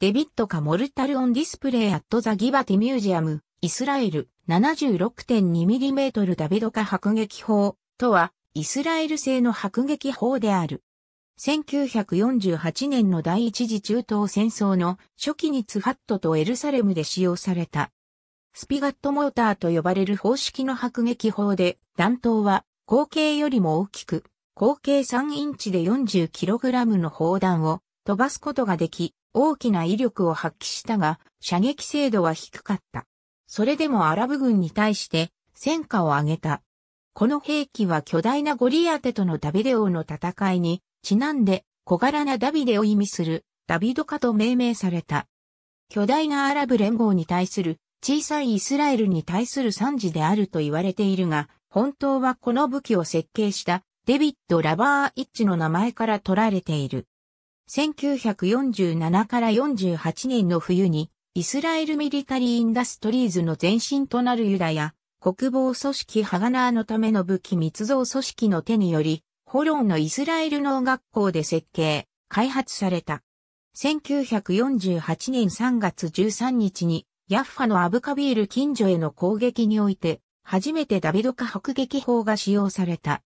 デビットカモルタルオンディスプレイアットザギバティミュージアム、イスラエル 76.2mm ダビドカ迫撃砲とは、イスラエル製の迫撃砲である。1948年の第一次中東戦争の初期にツハットとエルサレムで使用された。スピガットモーターと呼ばれる方式の迫撃砲で、弾頭は口径よりも大きく、口径3インチで 40kg の砲弾を飛ばすことができ、大きな威力を発揮したが、射撃精度は低かった。それでもアラブ軍に対して戦果を上げた。この兵器は巨大なゴリアテとのダビデ王の戦いに、ちなんで小柄なダビデを意味するダビドカと命名された。巨大なアラブ連合に対する小さいイスラエルに対する惨事であると言われているが、本当はこの武器を設計したデビッド・ラバー・イッチの名前から取られている。1947から48年の冬に、イスラエルミリタリー・インダストリーズの前身となるユダヤ、国防組織ハガナーのための武器密造組織の手により、ホロンのイスラエル農学校で設計、開発された。1948年3月13日に、ヤッファのアブカビール近所への攻撃において、初めてダビド化迫撃砲が使用された。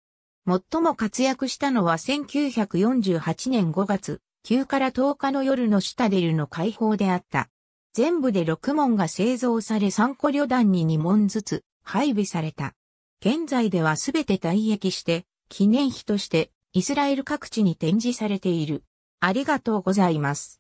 最も活躍したのは1948年5月、9から10日の夜のシュタデルの解放であった。全部で6門が製造され3個旅団に2門ずつ配備された。現在ではすべて退役して、記念碑としてイスラエル各地に展示されている。ありがとうございます。